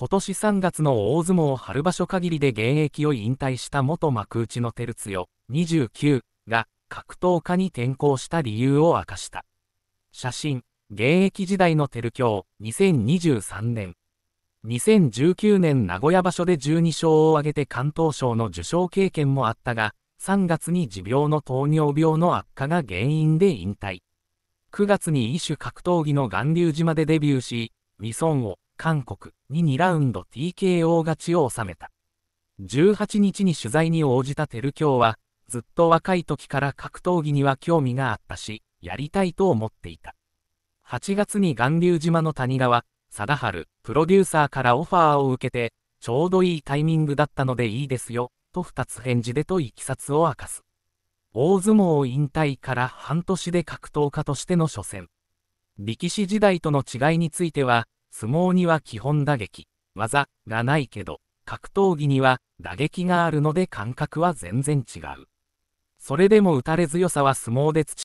今年3月の大相撲春場所限りで現役を引退した元幕内の照強29が格闘家に転向した理由を明かした。写真、現役時代の照強2023年。2019年名古屋場所で12勝を挙げて関東賞の受賞経験もあったが、3月に持病の糖尿病の悪化が原因で引退。9月に異種格闘技の巌流島でデビューし、ミソンを韓国に2ラウンド TKO 勝ちを収めた。18日に取材に応じたテルは、ずっと若い時から格闘技には興味があったし、やりたいと思っていた。8月に巌流島の谷川、貞治、プロデューサーからオファーを受けて、ちょうどいいタイミングだったのでいいですよ、と2つ返事でといきさつを明かす。大相撲引退から半年で格闘家としての初戦。力士時代との違いについては、相撲には基本打撃、技がないけど、格闘技には打撃があるので感覚は全然違う。それでも打たれ強さは相撲で培